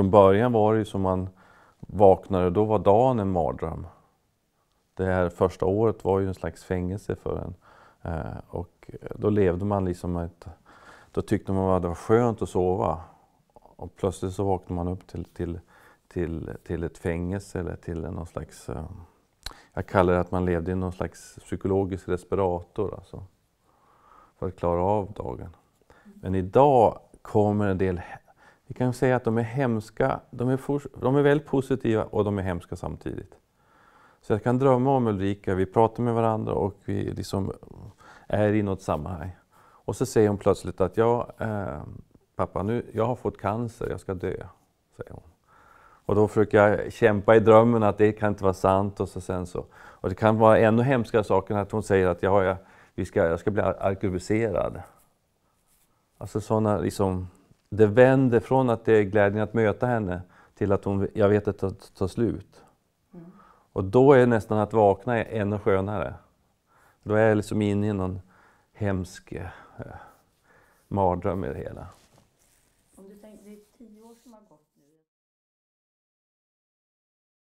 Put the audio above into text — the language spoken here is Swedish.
Från början var det ju som man vaknade, då var dagen en mardröm. Det här första året var ju en slags fängelse för en. Eh, och då levde man liksom ett, Då tyckte man att det var skönt att sova. Och plötsligt så vaknade man upp till, till, till, till ett fängelse eller till någon slags... Eh, jag kallar det att man levde i någon slags psykologisk respirator. Alltså, för att klara av dagen. Men idag kommer en del vi kan säga att de är hemska, de är, for, de är väldigt positiva och de är hemska samtidigt. Så jag kan drömma om Ulrika, vi pratar med varandra och vi liksom är i något sammanhang. Och så säger hon plötsligt att jag, eh, pappa, nu, jag har fått cancer, jag ska dö. Säger hon. Och då försöker jag kämpa i drömmen att det kan inte vara sant. Och, så sen så. och det kan vara ännu hemskare saker att hon säger att jag, jag, vi ska, jag ska bli arkebuserad. Alltså sådana liksom det vänder från att det är glädjen att möta henne till att hon, jag vet att det tar, slut. Mm. Och då är nästan att vakna ännu skönare. Då är jag liksom inne i någon hemsk eh, mardröm i det hela. Om du tänker, det är tio år som har gått